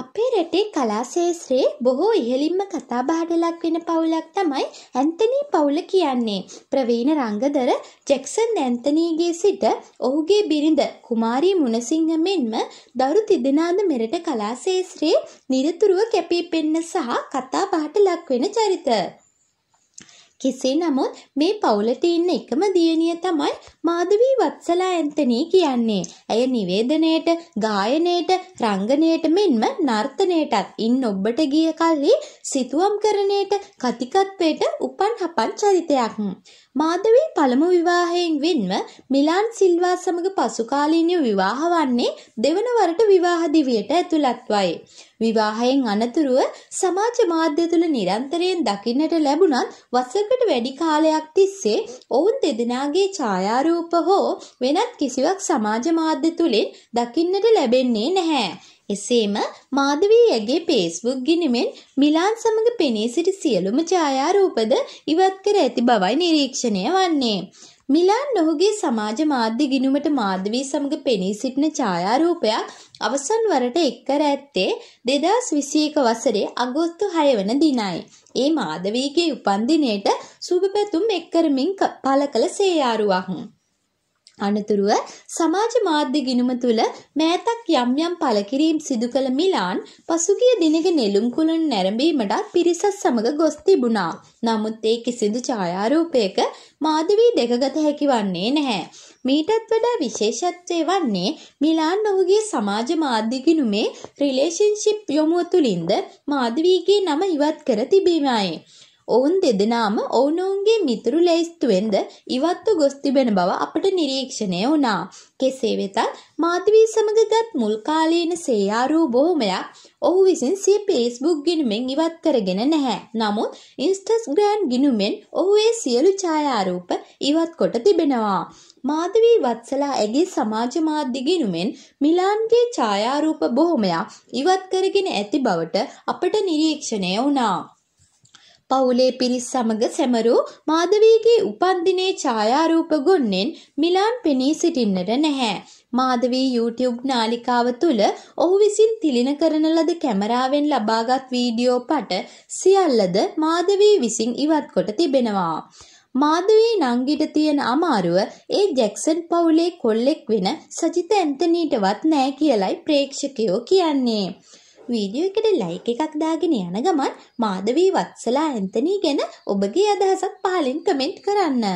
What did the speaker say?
අපේ රටේ කලා ශේත්‍රයේ බොහෝ ඉහළින්ම කතා බහට ලක් වෙන පවුලක් තමයි ඇන්තනී පවුල කියන්නේ. ප්‍රවීණ රංගදර ජැක්සන් ඇන්තනීගේ සිට ඔහුගේ බිරිඳ කුමාරී මුණසිංහ මෙන්ම දරු තිදෙනාද මෙරට කලා ශේත්‍රයේ নিরතුරුව කැපී පෙනෙන සහ කතා බහට ලක් වෙන චරිත. කෙසේ නමුත් මේ පවුලට ඉන්න එකම දියණිය තමයි මාධවී වත්සලා ඇන්තනී කියන්නේ. ඇය නිවේදනයේට, ගායනයේට, රංගනයේට මෙන්ම නර්තනයටත් ඉන් ඔබට ගිය කල්හි සිතුවම්කරණයට, කතිකත්වයට උපන් හපන් චරිතයක්. මාධවී පළමු විවාහයෙන් වෙන්ම මිලාන් සිල්වා සමග පසුකාලීනව විවාහ වන්නේ දෙවන වරට විවාහ දිවියට ඇතුළත්වයි. විවාහයෙන් අනතුරුව සමාජ මාධ්‍ය තුළ නිරන්තරයෙන් දකින්නට ලැබුණත් වසර මාසයකට වැඩි කාලයක් තිස්සේ ඔවුන් දෙදෙනාගේ ඡායාරූප හෝ වෙනත් කිසිවක් සමාජ මාධ්‍ය තුලින් දකින්නට ලැබෙන්නේ නැහැ. එසේම මාධවී ඇගේ Facebook ගිණුමෙන් මිලාන් සමග පෙනී සිටි සියලුම ඡායාරූපද ඉවත් කර ඇති බවයි නිරීක්ෂණය වන්නේ. මිලාන් ඔහුගේ සමාජ මාධ්‍ය ගිණුමට මාධ්‍යවී සමග පෙනී සිටින ඡායාරූපයක් අවසන් වරට එක් කර ඇත්තේ 2021 වසරේ අගෝස්තු 6 වන දිනයි. ඒ මාධවීගේ උපන්දිනයට සුභ පැතුම් එක් කරමින් පළ කළ සේයාරුවක්. අනතුරුව සමාජ මාධ්‍ය ගිණුම තුළ මෑතක් යම් යම් පළකිරීම් සිදු කළ මිලාන් පසුගිය දිනක නෙළුම් කුළුණ නැරඹීමටත් පිරිසත් සමග ගොස් තිබුණා. නමුත් ඒ කිසිදු ඡායාරූපයක මාධවී දැකගත හැකි වන්නේ නැහැ. මීටත් වඩා විශේෂත්වය වන්නේ මිලාන් ඔහුගේ සමාජ මාධ්‍ය ගිණුමේ රිලේෂන්ෂිප් යොමුව තුලින්ද මාධවීගේ නම ඉවත් කර තිබීමයි. ඔවුන් දෙදෙනාම ඔවුනොවුන්ගේ මිතුරු ලැයිස්තුවෙන්ද ඉවත්තු ගොස් තිබෙන බව අපට නිරීක්ෂණය වුණා. කෙසේ වෙතත් මාධවී සමගගත් මුල් කාලීන සේයාරූ බොහොමයක් ඔහු විසින් සිය පේස්බුක් ගිනුමෙන් ඉවත් කරගෙන නැහැ. නමුත් ඉන්ස්ටස් ග්‍රෑන්් ගිනුමෙන් ඔහු ඒ සියලු ඡායාරූප ඉවත් කොට තිබෙනවා. මාධවී වත්සලා ඇගේ සමාජ මාධ්‍ය ගිනුමෙන් මිලාන්ගේ ඡායාරූප බොහොමයක් ඉවත් කරගෙන ඇති බවට අපට නිරීක්ෂණය වුණා. පවුලේ පිරිස් සමග සැමරූ මාධවීගේ උපන්දිනේ ඡායාරූප ගොන්නෙන් මිලාන් පෙනී සිටින්නට නැහැ. මාධවී YouTube නාලිකාව තුළ ඔහු විසින් තිලින කරන ලද කැමරාවෙන් ලබාගත් වීඩියෝ පට සියල්ලද මාධවී විසින් ඉවත් කොට තිබෙනවා. මාධවී නංගිට තියෙන අමාරුව ඒ ජැක්සන් පවුලේ කොල්ලෙක් වෙන සජිත ඇන්තනීටවත් නෑ කියලයි ප්‍රේක්ෂකයෝ කියන්නේ. වීඩියෝ එකට ලයික් එකක් දාගෙන යන ගමන් මාධවී වත්සලා ඇන්තනී ගැන ඔබගේ අදහසක් පහලින් කමෙන්ට් කරන්න.